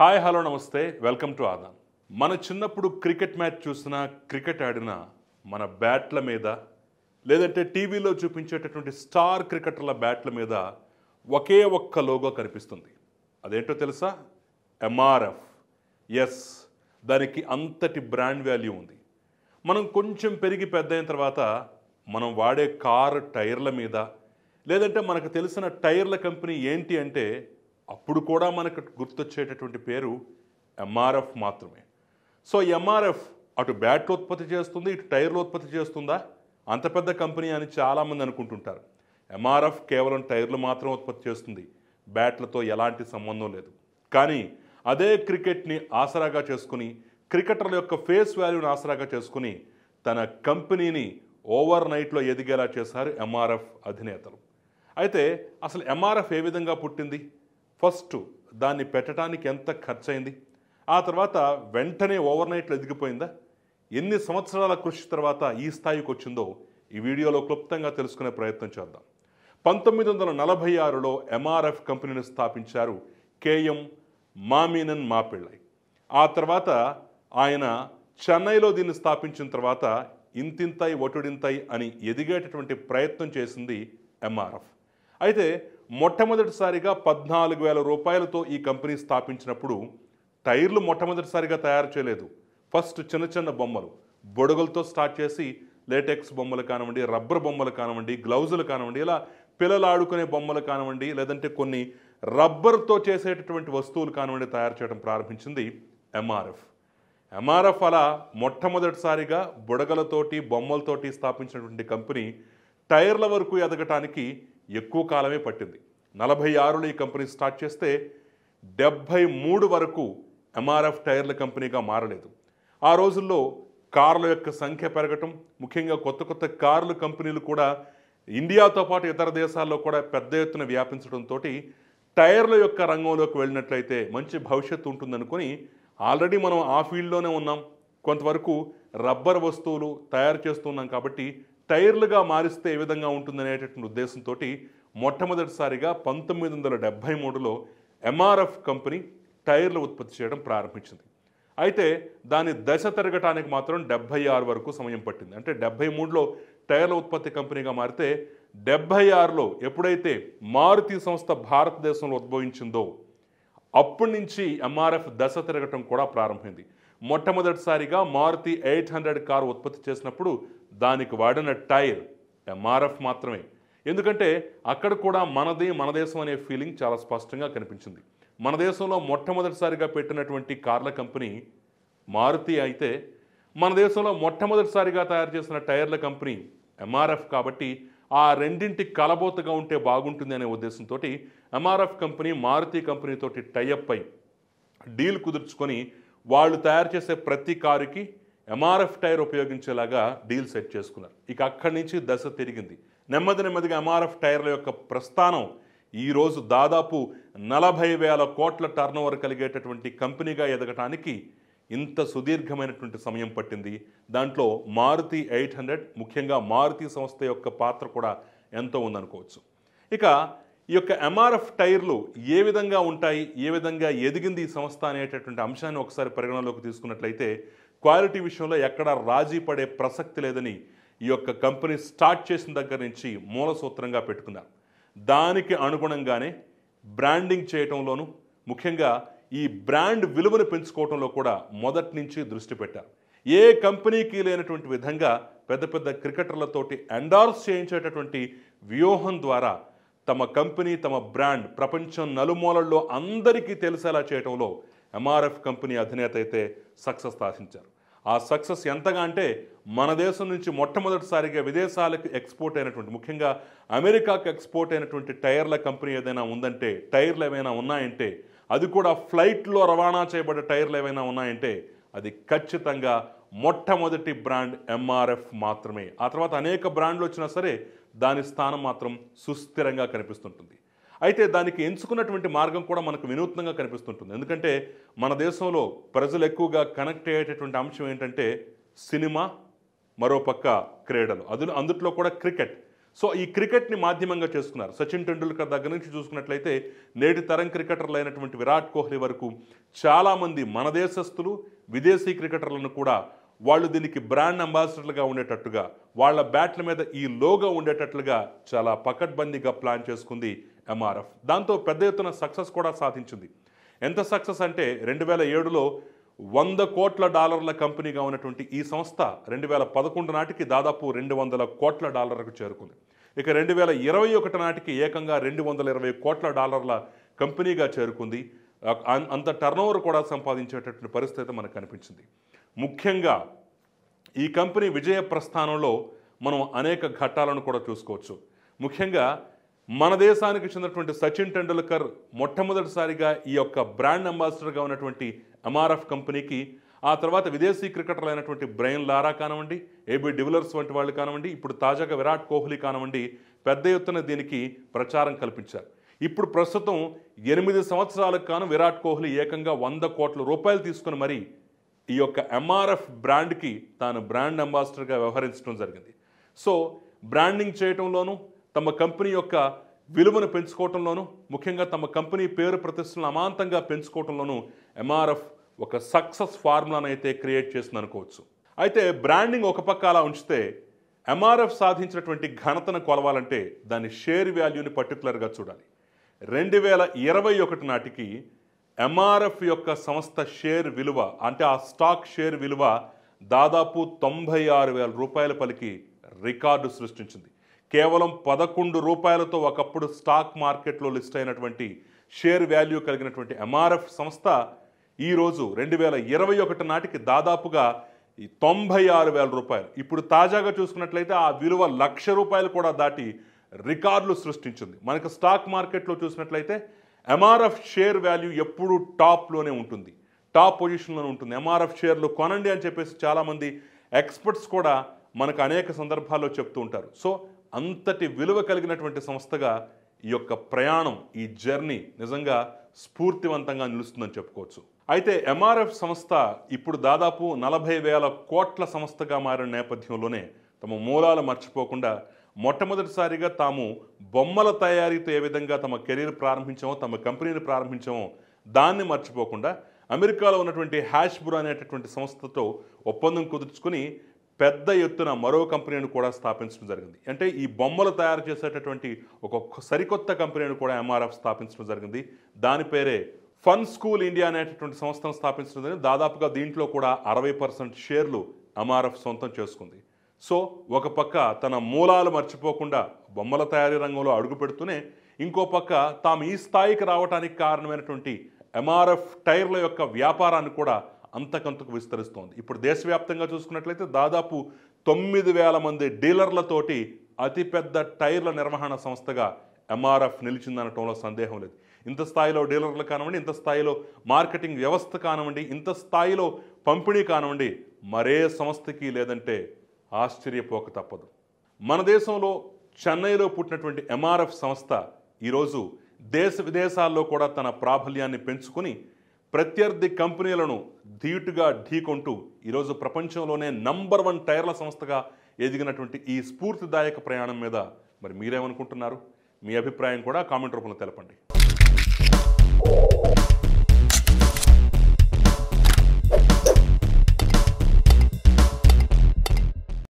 hi hello నమస్తే welcome to ఆదాన్ మన చిన్నప్పుడు క్రికెట్ మ్యాచ్ చూసినా క్రికెట్ ఆడినా మన బ్యాట్ల మీద లేదంటే టీవీలో చూపించేటటువంటి స్టార్ క్రికెటర్ల బ్యాట్ల మీద ఒకే ఒక్క లోగో కనిపిస్తుంది అదేంటో తెలుసా ఎంఆర్ఎఫ్ ఎస్ దానికి అంతటి బ్రాండ్ వాల్యూ ఉంది మనం కొంచెం పెరిగి పెద్ద అయిన తర్వాత మనం వాడే కారు టైర్ల మీద లేదంటే మనకు తెలిసిన టైర్ల కంపెనీ ఏంటి అంటే అప్పుడు కూడా మనకు గుర్తొచ్చేటటువంటి పేరు ఎంఆర్ఎఫ్ మాత్రమే సో ఎంఆర్ఎఫ్ అటు బ్యాట్లు ఉత్పత్తి చేస్తుంది ఇటు టైర్లు ఉత్పత్తి చేస్తుందా అంత పెద్ద కంపెనీ అని చాలామంది అనుకుంటుంటారు ఎంఆర్ఎఫ్ కేవలం టైర్లు మాత్రం ఉత్పత్తి చేస్తుంది బ్యాట్లతో ఎలాంటి సంబంధం లేదు కానీ అదే క్రికెట్ని ఆసరాగా చేసుకుని క్రికెటర్ల యొక్క ఫేస్ వాల్యూని ఆసరాగా చేసుకుని తన కంపెనీని ఓవర్ నైట్లో ఎదిగేలా చేశారు ఎంఆర్ఎఫ్ అధినేతలు అయితే అసలు ఎంఆర్ఎఫ్ ఏ విధంగా పుట్టింది ఫస్ట్ దాన్ని పెట్టడానికి ఎంత ఖర్చు అయింది ఆ తర్వాత వెంటనే ఓవర్ ఎదిగిపోయిందా ఎన్ని సంవత్సరాల కృషి తర్వాత ఈ స్థాయికి వచ్చిందో ఈ వీడియోలో క్లుప్తంగా తెలుసుకునే ప్రయత్నం చేద్దాం పంతొమ్మిది వందల నలభై ఆరులో ఎంఆర్ఎఫ్ కంపెనీని స్థాపించారు కేఎం మామీనన్ మాపిళ్ళై ఆ తర్వాత ఆయన చెన్నైలో దీన్ని స్థాపించిన తర్వాత ఇంతింతై ఒటుడింతై అని ఎదిగేటటువంటి ప్రయత్నం చేసింది ఎంఆర్ఎఫ్ అయితే మొట్టమొదటిసారిగా పద్నాలుగు వేల రూపాయలతో ఈ కంపెనీ స్థాపించినప్పుడు టైర్లు మొట్టమొదటిసారిగా తయారు చేయలేదు ఫస్ట్ చిన్న చిన్న బొమ్మలు బొడుగులతో స్టార్ట్ చేసి లేటెక్స్ బొమ్మలు కానివ్వండి రబ్బర్ బొమ్మలు కానివ్వండి గ్లౌజులు కానివ్వండి ఇలా పిల్లలు ఆడుకునే బొమ్మలు కానివ్వండి లేదంటే కొన్ని రబ్బర్తో చేసేటటువంటి వస్తువులు కానివ్వండి తయారు చేయడం ప్రారంభించింది ఎంఆర్ఎఫ్ ఎంఆర్ఎఫ్ అలా మొట్టమొదటిసారిగా బుడగలతోటి బొమ్మలతోటి స్థాపించినటువంటి కంపెనీ టైర్ల వరకు ఎదగటానికి ఎక్కువ కాలమే పట్టింది నలభై ఆరులో ఈ కంపెనీ స్టార్ట్ చేస్తే డెబ్భై మూడు వరకు ఎంఆర్ఎఫ్ టైర్ల కంపెనీగా మారలేదు ఆ రోజుల్లో కార్ల యొక్క సంఖ్య పెరగటం ముఖ్యంగా కొత్త కొత్త కార్లు కంపెనీలు కూడా ఇండియాతో పాటు ఇతర దేశాల్లో కూడా పెద్ద ఎత్తున వ్యాపించడంతో టైర్ల యొక్క రంగంలోకి వెళ్ళినట్లయితే మంచి భవిష్యత్తు ఉంటుందనుకొని ఆల్రెడీ మనం ఆ ఫీల్డ్లోనే ఉన్నాం కొంతవరకు రబ్బర్ వస్తువులు తయారు చేస్తున్నాం కాబట్టి టైర్లుగా మారిస్తే ఏ విధంగా ఉంటుందనేటటువంటి ఉద్దేశంతో మొట్టమొదటిసారిగా పంతొమ్మిది వందల డెబ్భై మూడులో ఎంఆర్ఎఫ్ కంపెనీ టైర్లు ఉత్పత్తి చేయడం ప్రారంభించింది అయితే దాని దశ తిరగటానికి మాత్రం డెబ్భై ఆరు వరకు సమయం పట్టింది అంటే డెబ్భై మూడులో టైర్ల ఉత్పత్తి కంపెనీగా మారితే డెబ్భై ఆరులో ఎప్పుడైతే మారుతి సంస్థ భారతదేశంలో ఉద్భవించిందో అప్పటి నుంచి ఎంఆర్ఎఫ్ దశ తిరగటం కూడా ప్రారంభమైంది మొట్టమొదటిసారిగా మారుతి ఎయిట్ హండ్రెడ్ కారు ఉత్పత్తి చేసినప్పుడు దానికి వాడిన టైర్ ఎంఆర్ఎఫ్ మాత్రమే ఎందుకంటే అక్కడ కూడా మనది మన దేశం అనే ఫీలింగ్ చాలా స్పష్టంగా కనిపించింది మన దేశంలో మొట్టమొదటిసారిగా పెట్టినటువంటి కార్ల కంపెనీ మారుతి అయితే మన దేశంలో మొట్టమొదటిసారిగా తయారు చేసిన టైర్ల కంపెనీ ఎంఆర్ఎఫ్ కాబట్టి ఆ రెండింటి కలబోతగా ఉంటే బాగుంటుంది అనే ఉద్దేశంతో ఎంఆర్ఎఫ్ కంపెనీ మారుతి కంపెనీతోటి టైఅప్ అయి డీల్ కుదుర్చుకొని వాళ్ళు తయారు చేసే ప్రతి కారుకి ఎంఆర్ఎఫ్ టైర్ ఉపయోగించేలాగా డీల్ సెట్ చేసుకున్నారు ఇక అక్కడి నుంచి దశ తిరిగింది నెమ్మది నెమ్మదిగా ఎంఆర్ఎఫ్ టైర్ల యొక్క ప్రస్థానం ఈరోజు దాదాపు నలభై వేల కోట్ల టర్నోవర్ కలిగేటటువంటి కంపెనీగా ఎదగటానికి ఇంత సుదీర్ఘమైనటువంటి సమయం పట్టింది దాంట్లో మారుతి ఎయిట్ హండ్రెడ్ ముఖ్యంగా మారుతి సంస్థ యొక్క పాత్ర కూడా ఎంతో ఉందనుకోవచ్చు ఇక ఈ యొక్క ఎంఆర్ఎఫ్ టైర్లు ఏ విధంగా ఉంటాయి ఏ విధంగా ఎదిగింది ఈ సంస్థ అనేటటువంటి అంశాన్ని ఒకసారి పరిగణలోకి తీసుకున్నట్లయితే క్వాలిటీ విషయంలో ఎక్కడా రాజీ పడే ప్రసక్తి లేదని ఈ యొక్క కంపెనీ స్టార్ట్ చేసిన దగ్గర నుంచి మూల సూత్రంగా పెట్టుకున్నారు దానికి అనుగుణంగానే బ్రాండింగ్ చేయటంలోనూ ముఖ్యంగా ఈ బ్రాండ్ విలువను పెంచుకోవటంలో కూడా మొదటి నుంచి దృష్టి పెట్టారు ఏ కంపెనీకి లేనటువంటి విధంగా పెద్ద పెద్ద క్రికెటర్లతోటి ఎండార్స్ చేయించేటటువంటి వ్యూహం ద్వారా తమ కంపెనీ తమ బ్రాండ్ ప్రపంచం నలుమూలల్లో అందరికీ తెలిసేలా చేయడంలో ఎంఆర్ఎఫ్ కంపెనీ అధినేత అయితే సక్సెస్ సాధించారు ఆ సక్సెస్ ఎంతగా అంటే మన దేశం నుంచి మొట్టమొదటిసారిగా విదేశాలకు ఎక్స్పోర్ట్ అయినటువంటి ముఖ్యంగా అమెరికాకు ఎక్స్పోర్ట్ అయినటువంటి టైర్ల కంపెనీ ఏదైనా ఉందంటే టైర్లు ఏమైనా ఉన్నాయంటే అది కూడా ఫ్లైట్లో రవాణా చేయబడే టైర్లు ఏమైనా ఉన్నాయంటే అది ఖచ్చితంగా మొట్టమొదటి బ్రాండ్ ఎంఆర్ఎఫ్ మాత్రమే ఆ తర్వాత అనేక బ్రాండ్లు వచ్చినా సరే దాని స్థానం మాత్రం సుస్థిరంగా కనిపిస్తుంటుంది అయితే దానికి ఎంచుకున్నటువంటి మార్గం కూడా మనకు వినూత్నంగా కనిపిస్తుంటుంది ఎందుకంటే మన దేశంలో ప్రజలు ఎక్కువగా కనెక్ట్ అయ్యేటటువంటి అంశం ఏంటంటే సినిమా మరోపక్క క్రీడలు అది అందుట్లో కూడా క్రికెట్ సో ఈ క్రికెట్ని మాధ్యమంగా చేసుకున్నారు సచిన్ టెండూల్కర్ దగ్గర నుంచి చూసుకున్నట్లయితే నేటి తరం క్రికెటర్లు అయినటువంటి విరాట్ కోహ్లీ వరకు చాలామంది మన దేశస్థులు విదేశీ క్రికెటర్లను కూడా వాళ్ళు దీనికి బ్రాండ్ అంబాసిడర్లుగా ఉండేటట్టుగా వాళ్ళ బ్యాట్ల మీద ఈ లోగా ఉండేటట్లుగా చాలా పకడ్బందీగా ప్లాన్ చేసుకుంది ఎంఆర్ఎఫ్ దాంతో పెద్ద ఎత్తున సక్సెస్ కూడా సాధించింది ఎంత సక్సెస్ అంటే రెండు వేల ఏడులో వంద కోట్ల డాలర్ల కంపెనీగా ఉన్నటువంటి ఈ సంస్థ రెండు వేల పదకొండు నాటికి దాదాపు రెండు వందల కోట్ల డాలర్లకు చేరుకుంది ఇక రెండు వేల ఇరవై ఒకటి నాటికి ఏకంగా రెండు వందల ఇరవై కోట్ల డాలర్ల కంపెనీగా చేరుకుంది అంత టర్నోవర్ కూడా సంపాదించేటటువంటి పరిస్థితి అయితే మనకు కనిపించింది ముఖ్యంగా ఈ కంపెనీ విజయ ప్రస్థానంలో మనం అనేక ఘట్టాలను కూడా చూసుకోవచ్చు ముఖ్యంగా మన దేశానికి చెందినటువంటి సచిన్ టెండూల్కర్ మొట్టమొదటిసారిగా ఈ యొక్క బ్రాండ్ అంబాసిడర్గా ఉన్నటువంటి ఎంఆర్ఎఫ్ కంపెనీకి ఆ తర్వాత విదేశీ క్రికెటర్లు అయినటువంటి బ్రెయిన్ లారా కానివ్వండి ఏబీ డివిలర్స్ వంటి వాళ్ళు కానివ్వండి ఇప్పుడు తాజాగా విరాట్ కోహ్లీ కానివ్వండి పెద్ద ఎత్తున దీనికి ప్రచారం కల్పించారు ఇప్పుడు ప్రస్తుతం ఎనిమిది సంవత్సరాలకు కాను విరాట్ కోహ్లీ ఏకంగా వంద కోట్ల రూపాయలు తీసుకుని మరి ఈ యొక్క ఎంఆర్ఎఫ్ బ్రాండ్కి తాను బ్రాండ్ అంబాసిడర్గా వ్యవహరించడం జరిగింది సో బ్రాండింగ్ చేయటంలోనూ తమ కంపెనీ యొక్క విలువను పెంచుకోవటంలోనూ ముఖ్యంగా తమ కంపెనీ పేరు ప్రతిష్టలను అమాంతంగా పెంచుకోవటంలోనూ ఎంఆర్ఎఫ్ ఒక సక్సెస్ ఫార్ములాను అయితే క్రియేట్ చేసింది అనుకోవచ్చు అయితే బ్రాండింగ్ ఒక పక్క అలా ఉంచితే ఎంఆర్ఎఫ్ సాధించినటువంటి ఘనతను కొలవాలంటే దాని షేర్ వాల్యూని పర్టికులర్గా చూడాలి రెండు వేల ఇరవై ఒకటి నాటికి ఎంఆర్ఎఫ్ యొక్క సంస్థ షేర్ విలువ అంటే ఆ స్టాక్ షేర్ విలువ దాదాపు తొంభై ఆరు వేల రూపాయల పలికి రికార్డు సృష్టించింది కేవలం పదకొండు రూపాయలతో ఒకప్పుడు స్టాక్ మార్కెట్లో లిస్ట్ అయినటువంటి షేర్ వాల్యూ కలిగినటువంటి ఎంఆర్ఎఫ్ సంస్థ ఈరోజు రెండు వేల ఇరవై ఒకటి నాటికి దాదాపుగా తొంభై ఆరు వేల రూపాయలు ఇప్పుడు తాజాగా చూసుకున్నట్లయితే ఆ విలువ లక్ష రూపాయలు కూడా దాటి రికార్డులు సృష్టించింది మనకు స్టాక్ మార్కెట్లో చూసినట్లయితే ఎంఆర్ఎఫ్ షేర్ వాల్యూ ఎప్పుడూ టాప్లోనే ఉంటుంది టాప్ పొజిషన్లోనే ఉంటుంది ఎంఆర్ఎఫ్ షేర్లు కొనండి అని చెప్పేసి చాలామంది ఎక్స్పర్ట్స్ కూడా మనకు అనేక సందర్భాల్లో చెప్తూ ఉంటారు సో అంతటి విలువ కలిగినటువంటి సంస్థగా ఈ యొక్క ప్రయాణం ఈ జర్నీ నిజంగా స్ఫూర్తివంతంగా నిలుస్తుందని చెప్పుకోవచ్చు అయితే ఎంఆర్ఎఫ్ సంస్థ ఇప్పుడు దాదాపు నలభై వేల కోట్ల సంస్థగా మారిన నేపథ్యంలోనే తమ మూలాలు మర్చిపోకుండా మొట్టమొదటిసారిగా తాము బొమ్మల తయారీతో ఏ విధంగా తమ కెరీర్ ప్రారంభించామో తమ కంపెనీని ప్రారంభించామో దాన్ని మర్చిపోకుండా అమెరికాలో ఉన్నటువంటి హ్యాష్బుర్ అనేటటువంటి సంస్థతో ఒప్పందం కుదుర్చుకుని పెద్ద ఎత్తున మరో కంపెనీని కూడా స్థాపించడం జరిగింది అంటే ఈ బొమ్మలు తయారు చేసేటటువంటి ఒక సరికొత్త కంపెనీని కూడా ఎంఆర్ఎఫ్ స్థాపించడం జరిగింది దాని పేరే ఫన్ స్కూల్ ఇండియా అనేటటువంటి సంస్థను స్థాపించడం జరిగింది దాదాపుగా దీంట్లో కూడా అరవై పర్సెంట్ షేర్లు ఎంఆర్ఎఫ్ సొంతం చేసుకుంది సో ఒక పక్క తన మూలాలు మర్చిపోకుండా బొమ్మల తయారీ రంగంలో అడుగు పెడుతూనే ఇంకో పక్క తాము ఈ స్థాయికి రావడానికి కారణమైనటువంటి ఎంఆర్ఎఫ్ టైర్ల యొక్క వ్యాపారాన్ని కూడా అంతకంతకు విస్తరిస్తోంది ఇప్పుడు దేశవ్యాప్తంగా చూసుకున్నట్లయితే దాదాపు తొమ్మిది వేల మంది డీలర్లతోటి అతిపెద్ద టైర్ల నిర్వహణ సంస్థగా ఎంఆర్ఎఫ్ నిలిచిందనటంలో సందేహం లేదు ఇంత స్థాయిలో డీలర్లు కానివ్వండి ఇంత స్థాయిలో మార్కెటింగ్ వ్యవస్థ కానివ్వండి ఇంత స్థాయిలో పంపిణీ కానివ్వండి మరే సంస్థకి లేదంటే ఆశ్చర్యపోక తప్పదు మన దేశంలో చెన్నైలో పుట్టినటువంటి ఎంఆర్ఎఫ్ సంస్థ ఈరోజు దేశ విదేశాల్లో కూడా తన ప్రాబల్యాన్ని పెంచుకుని ప్రత్యర్థి కంపెనీలను ధీటుగా ఢీకొంటూ ఈరోజు ప్రపంచంలోనే నంబర్ వన్ టైర్ల సంస్థగా ఎదిగినటువంటి ఈ స్ఫూర్తిదాయక ప్రయాణం మీద మరి మీరేమనుకుంటున్నారు మీ అభిప్రాయం కూడా కామెంట్ రూపంలో తెలపండి